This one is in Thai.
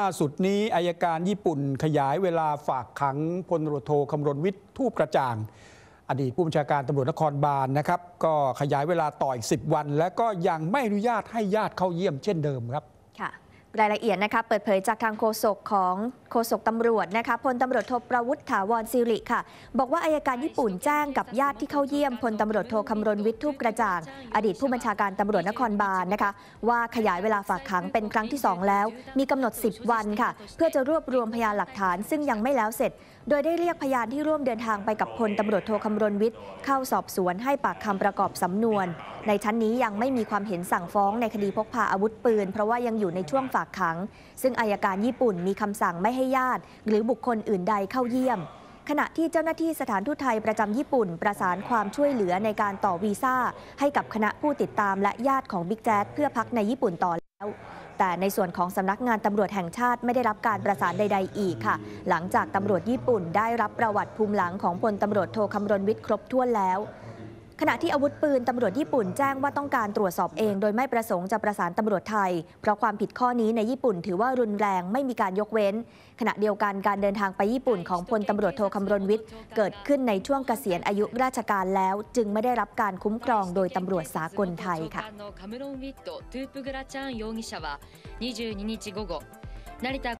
่าสุดนี้อายการญี่ปุ่นขยายเวลาฝากขัง พลรโทคำรณวิทย์ทูปกระจ่าง อดีตผู้บัญชาการตำรวจนครบาลนนะครับ ก็ขยายเวลาต่ออีก 10 วันและก็ยังไม่อนุญาตให้ญาติเข้าเยี่ยมเช่นเดิมครับ ค่ะรายละเอียดนะคะเปิดเผยจากทางโฆษกของโฆษกตำรวจนะคะพลตำรวจโทประวุฒิถาวรสิริค่ะ บอกว่าอายการญี่ปุ่นแจ้งกับญาติที่เข้าเยี่ยมพลตำรวจโทคำรณวิทย์ทูปกระจ่าง อดีตผู้บัญชาการตำรวจนครบาลนนะคะว่าขยายเวลาฝากขังเป็นครั้งที่2แล้ว มีกำหนด 10 วันค่ะ เพื่อจะรวบรวมพยานหลักฐาน ซึ่งยังไม่แล้วเสร็จ โดยได้เรียกพยานที่ร่วมเดินทางไปกับพลตำรวจโทคำรณวิทย์เข้าสอบสวนให้ปากคำประกอบสำนวน ในชั้นนี้ยังไม่มีความเห็นสั่งฟ้องในคดีพกพาอาวุธปืน เพราะว่ายังอยู่ในช่วงฝากากขังซึ่งอายการญี่ปุ่นมีคำสั่งไม่ให้ญาติหรือบุคคลอื่นใดเข้าเยี่ยม ขณะที่เจ้าหน้าที่สถานทูตไทยประจำญี่ปุ่น ประสานความช่วยเหลือในการต่อวีซ่า ให้กับคณะผู้ติดตามและญาติของบิ๊กแจ๊ดเพื่อพักในญี่ปุ่นต่อแล้ว แต่ในส่วนของสำนักงานตำรวจแห่งชาติไม่ได้รับการประสานใด ๆ อีกค่ะ หลังจากตำรวจญี่ปุ่นได้รับประวัติภูมิหลังของพลตำรวจโทคำรณวิทย์ครบถ้วนแล้วขณะที่อาวุธปืนตำรวจญี่ปุ่นแจ้งว่าต้องการตรวจสอบเอง โดยไม่ประสงค์จะประสานตำรวจไทยเพราะความผิดข้อนี้ในญี่ปุ่น ถือว่ารุนแรงไม่มีการยกเว้น ขณะเดียวกันการเดินทางไปญี่ปุ่นของพลตำรวจโทคำรณวิทย์ เกิดขึ้นในช่วงเกษียณอายุราชการแล้วจึงไม่ได้รับการคุ้มครองโดยตำรวจสากลไทยค่ะ